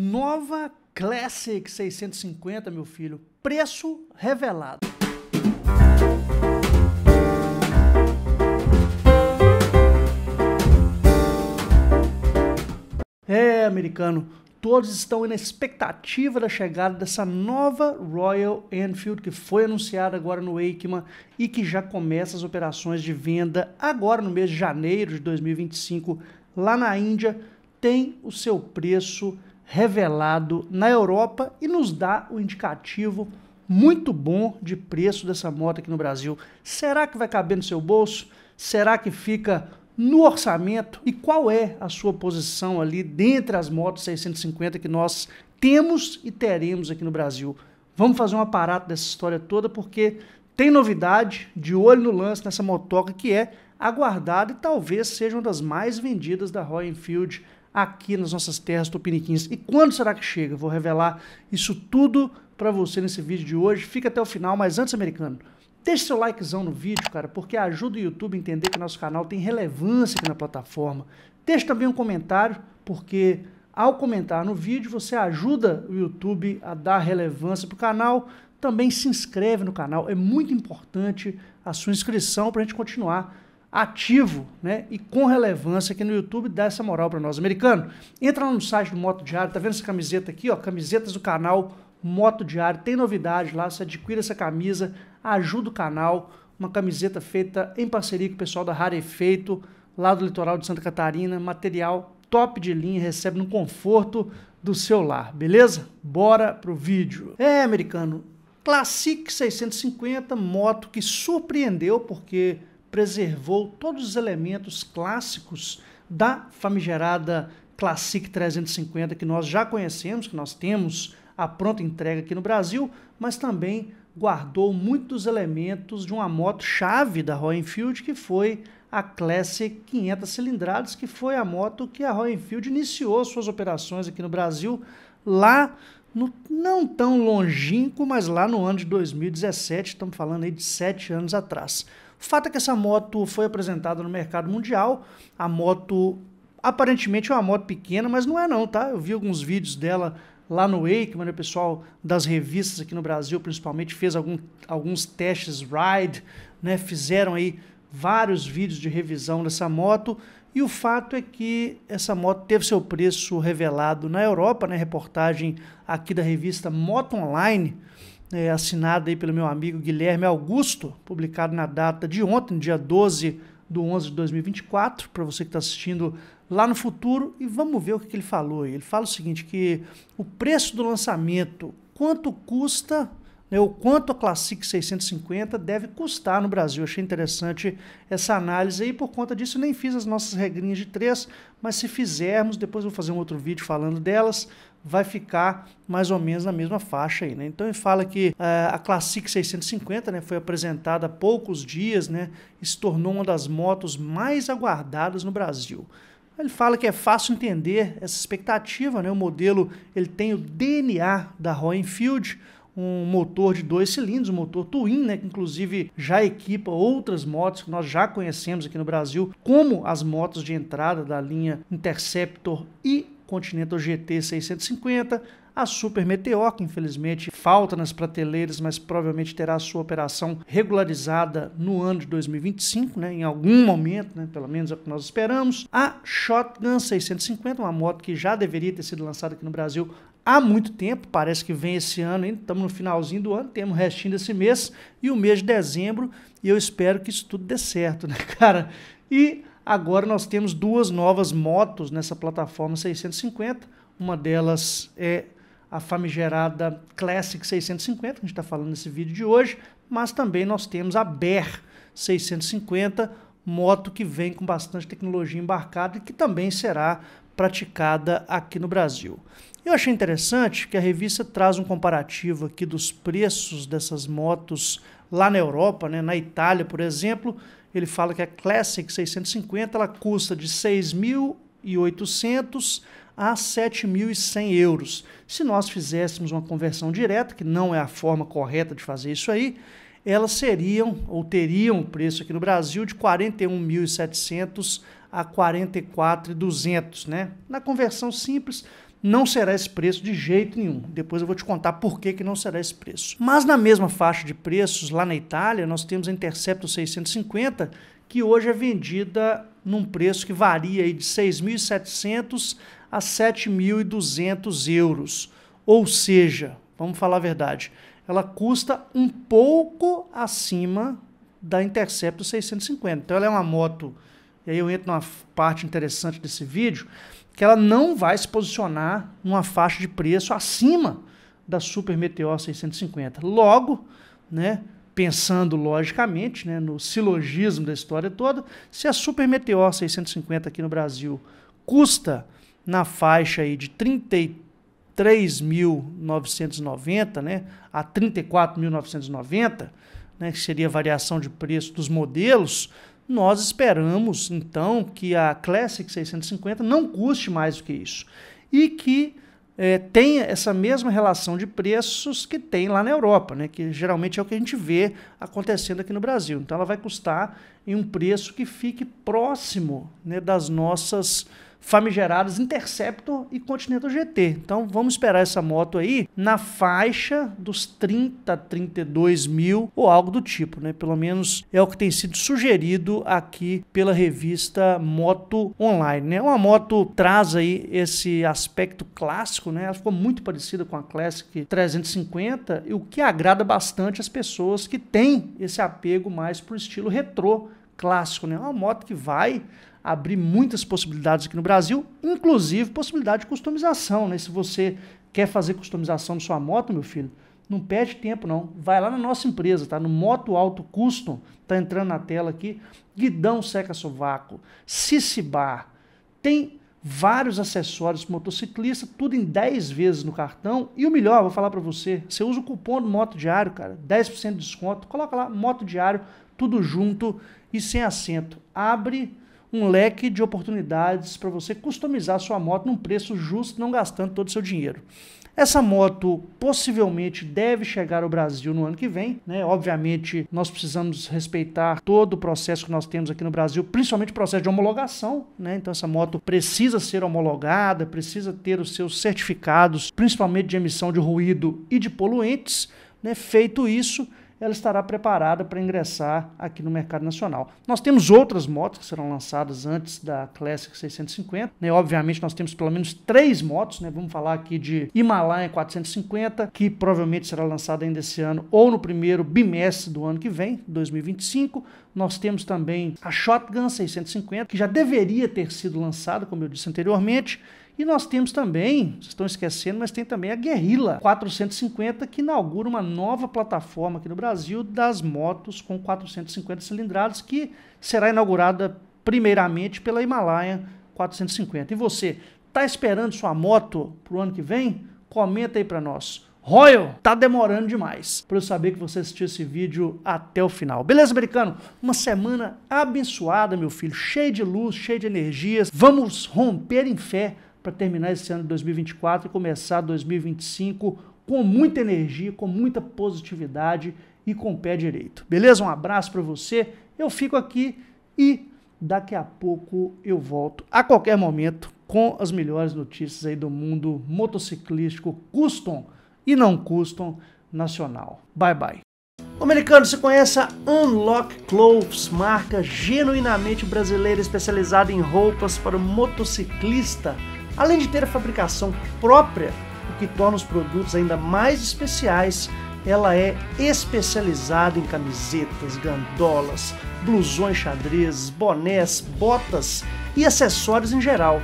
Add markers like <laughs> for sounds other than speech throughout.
Nova Classic 650, meu filho. Preço revelado. É, americano, todos estão na expectativa da chegada dessa nova Royal Enfield que foi anunciada agora no Wakeman e que já começa as operações de venda agora no mês de janeiro de 2025 lá na Índia, tem o seu preço revelado na Europa e nos dá o um indicativo muito bom de preço dessa moto aqui no Brasil. Será que vai caber no seu bolso? Será que fica no orçamento? E qual é a sua posição ali dentre as motos 650 que nós temos e teremos aqui no Brasil? Vamos fazer um aparato dessa história toda porque tem novidade de olho no lance nessa motoca que é aguardada e talvez seja uma das mais vendidas da Royal Enfield aqui nas nossas terras tupiniquins. E quando será que chega? Vou revelar isso tudo para você nesse vídeo de hoje. Fica até o final, mas antes, americano, deixe seu likezão no vídeo, cara, porque ajuda o YouTube a entender que nosso canal tem relevância aqui na plataforma. Deixe também um comentário, porque ao comentar no vídeo você ajuda o YouTube a dar relevância para o canal. Também se inscreve no canal, é muito importante a sua inscrição para a gente continuar ativo né, e com relevância aqui no YouTube, dá essa moral para nós. Americano, entra lá no site do Moto Diário, tá vendo essa camiseta aqui, ó? Camisetas do canal Moto Diário, tem novidade lá, se adquire essa camisa, ajuda o canal, uma camiseta feita em parceria com o pessoal da Rara Efeito, lá do litoral de Santa Catarina, material top de linha, recebe no conforto do seu lar, beleza? Bora pro vídeo. É, americano, Classic 650, moto que surpreendeu, porque preservou todos os elementos clássicos da famigerada Classic 350 que nós já conhecemos, que nós temos a pronta entrega aqui no Brasil, mas também guardou muitos elementos de uma moto chave da Royal Enfield que foi a Classic 500 cilindradas, que foi a moto que a Royal Enfield iniciou suas operações aqui no Brasil lá no, não tão longínquo, mas lá no ano de 2017, estamos falando aí de sete anos atrás fato é que essa moto foi apresentada no mercado mundial. A moto aparentemente é uma moto pequena, mas não é não, tá? Eu vi alguns vídeos dela lá no Wake, o pessoal das revistas aqui no Brasil, principalmente, fez algum, alguns testes ride, né? Fizeram aí vários vídeos de revisão dessa moto. E o fato é que essa moto teve seu preço revelado na Europa, né? Reportagem aqui da revista Moto Online é, né, assinada aí pelo meu amigo Guilherme Augusto, publicado na data de ontem, dia 12 do 11 de 2024, para você que está assistindo lá no futuro, e vamos ver o que, que ele falou. Ele fala o seguinte, que o preço do lançamento, quanto custa né, o quanto a Classic 650 deve custar no Brasil. achei interessante essa análise aí, por conta disso nem fiz as nossas regrinhas de três, mas se fizermos, depois vou fazer um outro vídeo falando delas, vai ficar mais ou menos na mesma faixa aí, né? Então ele fala que uh, a Classic 650, né, foi apresentada há poucos dias, né, e se tornou uma das motos mais aguardadas no Brasil. Ele fala que é fácil entender essa expectativa, né? O modelo ele tem o DNA da Royal Enfield, um motor de dois cilindros, um motor twin, né, que inclusive já equipa outras motos que nós já conhecemos aqui no Brasil, como as motos de entrada da linha Interceptor e Continental GT 650, a Super Meteor, que infelizmente falta nas prateleiras, mas provavelmente terá sua operação regularizada no ano de 2025, né, em algum momento, né, pelo menos é o que nós esperamos. A Shotgun 650, uma moto que já deveria ter sido lançada aqui no Brasil há muito tempo, parece que vem esse ano ainda, estamos no finalzinho do ano, temos o restinho desse mês e o mês de dezembro, e eu espero que isso tudo dê certo, <laughs> né, cara? E agora nós temos duas novas motos nessa plataforma 650, uma delas é a famigerada Classic 650, que a gente está falando nesse vídeo de hoje, mas também nós temos a BER 650, moto que vem com bastante tecnologia embarcada e que também será praticada aqui no Brasil. Eu achei interessante que a revista traz um comparativo aqui dos preços dessas motos lá na Europa, né? na Itália, por exemplo. Ele fala que a Classic 650 ela custa de 6.800 a 7.100 euros. Se nós fizéssemos uma conversão direta, que não é a forma correta de fazer isso aí, elas seriam ou teriam preço aqui no Brasil de 41.700 a 44.200, né? Na conversão simples, não será esse preço de jeito nenhum. Depois eu vou te contar por que, que não será esse preço. Mas na mesma faixa de preços, lá na Itália, nós temos a Interceptor 650, que hoje é vendida num preço que varia aí de 6.700 a 7.200 euros. Ou seja, vamos falar a verdade, ela custa um pouco acima da Interceptor 650. Então ela é uma moto e aí eu entro numa parte interessante desse vídeo, que ela não vai se posicionar numa faixa de preço acima da Super Meteor 650. Logo, né, pensando logicamente, né, no silogismo da história toda, se a Super Meteor 650 aqui no Brasil custa na faixa aí de 33.990, né, a 34.990, né, que seria a variação de preço dos modelos, nós esperamos então que a Classic 650 não custe mais do que isso e que é, tenha essa mesma relação de preços que tem lá na Europa, né? que geralmente é o que a gente vê acontecendo aqui no Brasil. Então ela vai custar em um preço que fique próximo né, das nossas famigerados Interceptor e Continental GT. Então vamos esperar essa moto aí na faixa dos 30, 32 mil ou algo do tipo, né? Pelo menos é o que tem sido sugerido aqui pela revista Moto Online, né? Uma moto traz aí esse aspecto clássico, né? Ela ficou muito parecida com a Classic 350 e o que agrada bastante as pessoas que têm esse apego mais pro estilo retrô clássico, né? É uma moto que vai abrir muitas possibilidades aqui no Brasil, inclusive possibilidade de customização, né? Se você quer fazer customização na sua moto, meu filho, não perde tempo não. Vai lá na nossa empresa, tá? No Moto Alto Custom, tá entrando na tela aqui, guidão seca sovaco, Sissibar. tem vários acessórios para motociclista, tudo em 10 vezes no cartão. E o melhor, vou falar para você, você usa o cupom do Moto Diário, cara, 10% de desconto. Coloca lá Moto Diário tudo junto e sem assento. Abre um leque de oportunidades para você customizar sua moto num preço justo, não gastando todo o seu dinheiro. Essa moto possivelmente deve chegar ao Brasil no ano que vem, né? Obviamente, nós precisamos respeitar todo o processo que nós temos aqui no Brasil, principalmente o processo de homologação, né? Então essa moto precisa ser homologada, precisa ter os seus certificados, principalmente de emissão de ruído e de poluentes, né? Feito isso, ela estará preparada para ingressar aqui no mercado nacional. Nós temos outras motos que serão lançadas antes da Classic 650, né? Obviamente nós temos pelo menos três motos, né? Vamos falar aqui de Himalaya 450, que provavelmente será lançada ainda esse ano ou no primeiro bimestre do ano que vem, 2025. Nós temos também a Shotgun 650, que já deveria ter sido lançada, como eu disse anteriormente, e nós temos também, vocês estão esquecendo, mas tem também a Guerrilla 450, que inaugura uma nova plataforma aqui no Brasil das motos com 450 cilindradas, que será inaugurada primeiramente pela Himalaia 450. E você, tá esperando sua moto pro ano que vem? Comenta aí para nós. Royal, tá demorando demais para eu saber que você assistiu esse vídeo até o final. Beleza, americano? Uma semana abençoada, meu filho, cheio de luz, cheio de energias. Vamos romper em fé para terminar esse ano de 2024 e começar 2025 com muita energia, com muita positividade e com o pé direito. Beleza? Um abraço para você. Eu fico aqui e daqui a pouco eu volto a qualquer momento com as melhores notícias aí do mundo motociclístico custom e não custom nacional. Bye bye. O americano se conhece a Unlock Clothes, marca genuinamente brasileira especializada em roupas para o motociclista além de ter a fabricação própria, o que torna os produtos ainda mais especiais. Ela é especializada em camisetas, gandolas, blusões xadrez, bonés, botas e acessórios em geral.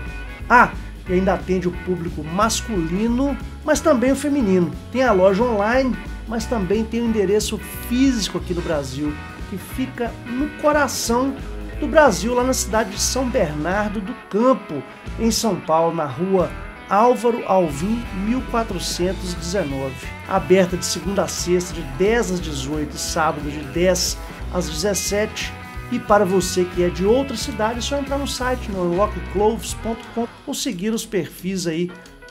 Ah, e ainda atende o público masculino, mas também o feminino. Tem a loja online, mas também tem o endereço físico aqui no Brasil, que fica no coração do Brasil, lá na cidade de São Bernardo do Campo, em São Paulo, na rua Álvaro Alvim 1419. Aberta de segunda a sexta, de 10 às 18, sábado de 10 às 17. E para você que é de outra cidade, é só entrar no site no unlockcloves.com ou seguir os perfis aí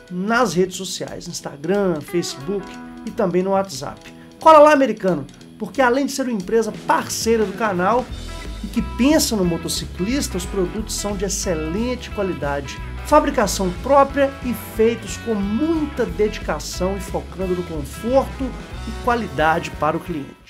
nas redes sociais, Instagram, Facebook e também no WhatsApp. Cola lá, americano, porque além de ser uma empresa parceira do canal, que pensa no motociclista, os produtos são de excelente qualidade, fabricação própria e feitos com muita dedicação e focando no conforto e qualidade para o cliente.